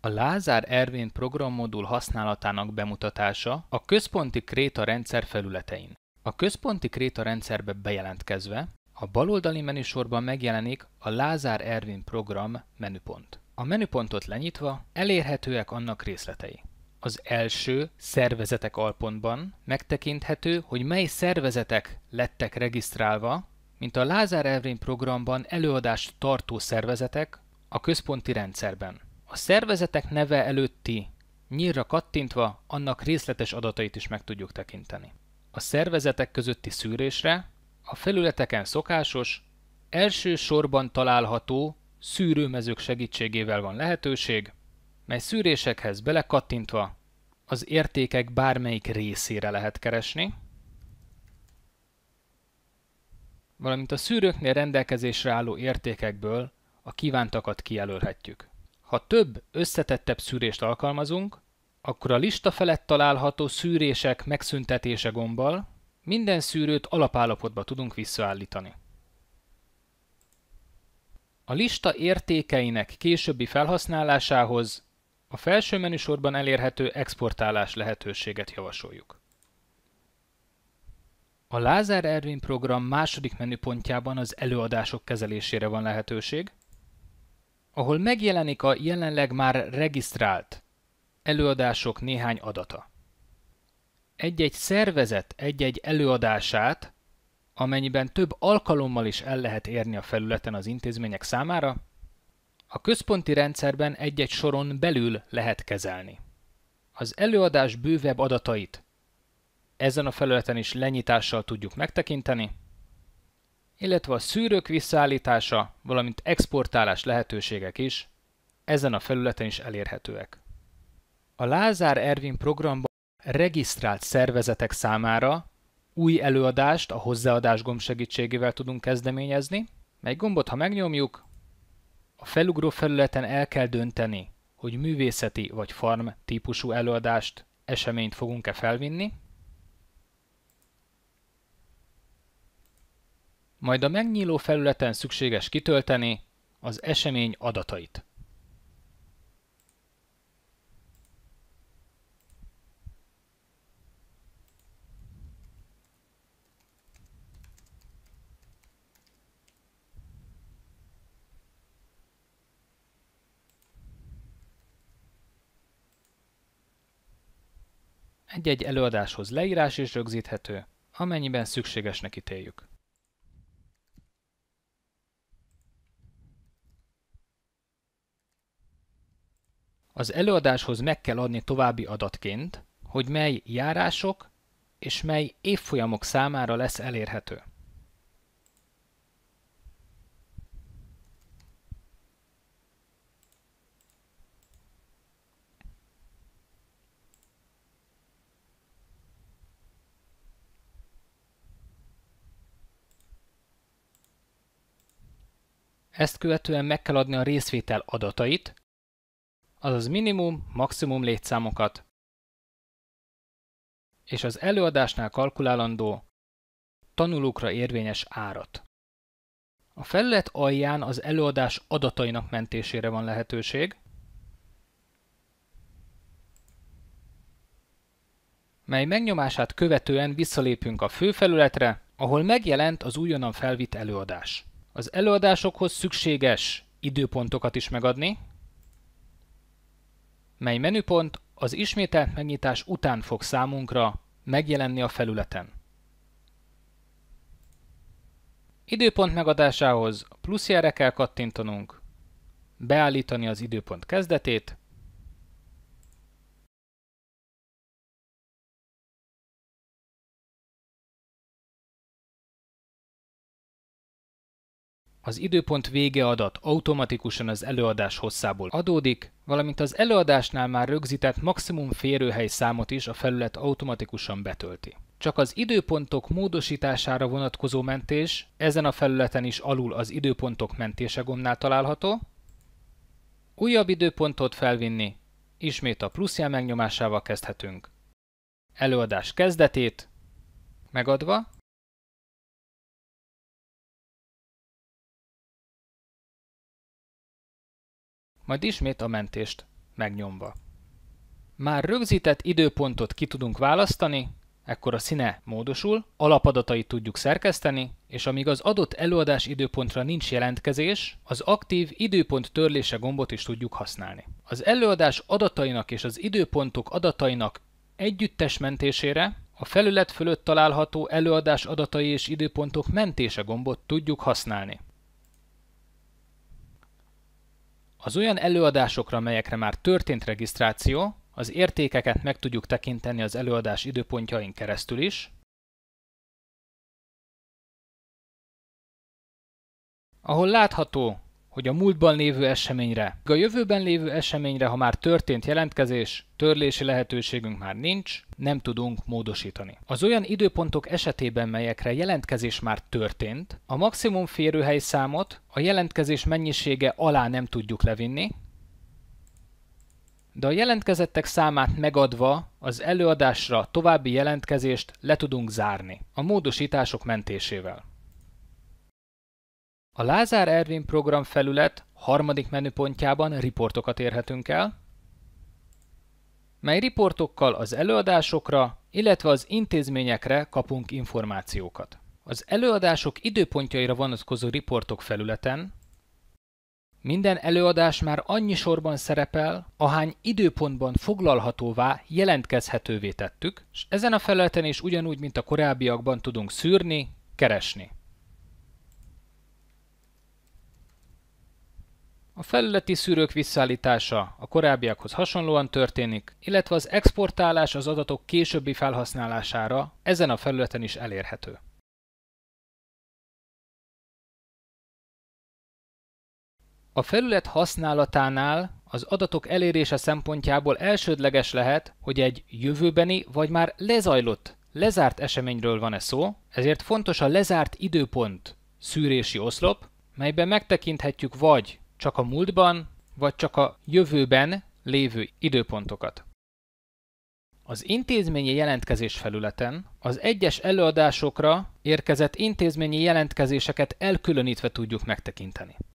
A Lázár Ervin programmodul használatának bemutatása a központi kréta rendszer felületein. A központi kréta rendszerbe bejelentkezve a baloldali menüsorban megjelenik a Lázár Ervin program menüpont. A menüpontot lenyitva elérhetőek annak részletei. Az első szervezetek alpontban megtekinthető, hogy mely szervezetek lettek regisztrálva, mint a Lázár Ervin programban előadást tartó szervezetek a központi rendszerben. A szervezetek neve előtti nyírra kattintva annak részletes adatait is meg tudjuk tekinteni. A szervezetek közötti szűrésre a felületeken szokásos, elsősorban található szűrőmezők segítségével van lehetőség, mely szűrésekhez belekattintva az értékek bármelyik részére lehet keresni, valamint a szűrőknél rendelkezésre álló értékekből a kívántakat kijelölhetjük. Ha több, összetettebb szűrést alkalmazunk, akkor a lista felett található szűrések megszüntetése gombbal minden szűrőt alapállapotba tudunk visszaállítani. A lista értékeinek későbbi felhasználásához a felső menüsorban elérhető exportálás lehetőséget javasoljuk. A Lázár Ervin program második menüpontjában az előadások kezelésére van lehetőség, ahol megjelenik a jelenleg már regisztrált előadások néhány adata. Egy-egy szervezet egy-egy előadását, amennyiben több alkalommal is el lehet érni a felületen az intézmények számára, a központi rendszerben egy-egy soron belül lehet kezelni. Az előadás bővebb adatait ezen a felületen is lenyitással tudjuk megtekinteni, illetve a szűrők visszaállítása, valamint exportálás lehetőségek is ezen a felületen is elérhetőek. A Lázár Ervin programban regisztrált szervezetek számára új előadást a hozzáadás gomb segítségével tudunk kezdeményezni, mely gombot ha megnyomjuk, a felugró felületen el kell dönteni, hogy művészeti vagy farm típusú előadást, eseményt fogunk-e felvinni, majd a megnyíló felületen szükséges kitölteni az esemény adatait. egy-egy előadáshoz leírás is rögzíthető, amennyiben szükségesnek ítéljük. Az előadáshoz meg kell adni további adatként, hogy mely járások és mely évfolyamok számára lesz elérhető. Ezt követően meg kell adni a részvétel adatait, azaz minimum, maximum létszámokat, és az előadásnál kalkulálandó tanulókra érvényes árat. A felület alján az előadás adatainak mentésére van lehetőség, mely megnyomását követően visszalépünk a főfelületre, ahol megjelent az újonnan felvitt előadás. Az előadásokhoz szükséges időpontokat is megadni, mely menüpont az ismételt megnyitás után fog számunkra megjelenni a felületen. Időpont megadásához pluszjára kell kattintanunk, beállítani az időpont kezdetét, Az időpont vége adat automatikusan az előadás hosszából adódik, valamint az előadásnál már rögzített maximum férőhely számot is a felület automatikusan betölti. Csak az időpontok módosítására vonatkozó mentés ezen a felületen is alul az időpontok mentése gombnál található. Újabb időpontot felvinni, ismét a pluszjel megnyomásával kezdhetünk. Előadás kezdetét, megadva, majd ismét a mentést megnyomva. Már rögzített időpontot ki tudunk választani, ekkor a színe módosul, alapadatait tudjuk szerkeszteni, és amíg az adott előadás időpontra nincs jelentkezés, az aktív időpont törlése gombot is tudjuk használni. Az előadás adatainak és az időpontok adatainak együttes mentésére a felület fölött található előadás adatai és időpontok mentése gombot tudjuk használni. Az olyan előadásokra, melyekre már történt regisztráció, az értékeket meg tudjuk tekinteni az előadás időpontjain keresztül is, ahol látható, hogy a múltban lévő eseményre, a jövőben lévő eseményre, ha már történt jelentkezés, törlési lehetőségünk már nincs, nem tudunk módosítani. Az olyan időpontok esetében, melyekre jelentkezés már történt, a maximum férőhely számot a jelentkezés mennyisége alá nem tudjuk levinni, de a jelentkezettek számát megadva az előadásra további jelentkezést le tudunk zárni a módosítások mentésével. A Lázár Ervin program felület harmadik menüpontjában riportokat érhetünk el, mely riportokkal az előadásokra, illetve az intézményekre kapunk információkat. Az előadások időpontjaira vonatkozó riportok felületen minden előadás már annyi sorban szerepel, ahány időpontban foglalhatóvá, jelentkezhetővé tettük, és ezen a felületen is ugyanúgy, mint a korábbiakban tudunk szűrni, keresni. A felületi szűrők visszaállítása a korábbiakhoz hasonlóan történik, illetve az exportálás az adatok későbbi felhasználására ezen a felületen is elérhető. A felület használatánál az adatok elérése szempontjából elsődleges lehet, hogy egy jövőbeni vagy már lezajlott, lezárt eseményről van-e szó, ezért fontos a lezárt időpont, szűrési oszlop, melyben megtekinthetjük vagy csak a múltban, vagy csak a jövőben lévő időpontokat. Az intézményi jelentkezés felületen az egyes előadásokra érkezett intézményi jelentkezéseket elkülönítve tudjuk megtekinteni.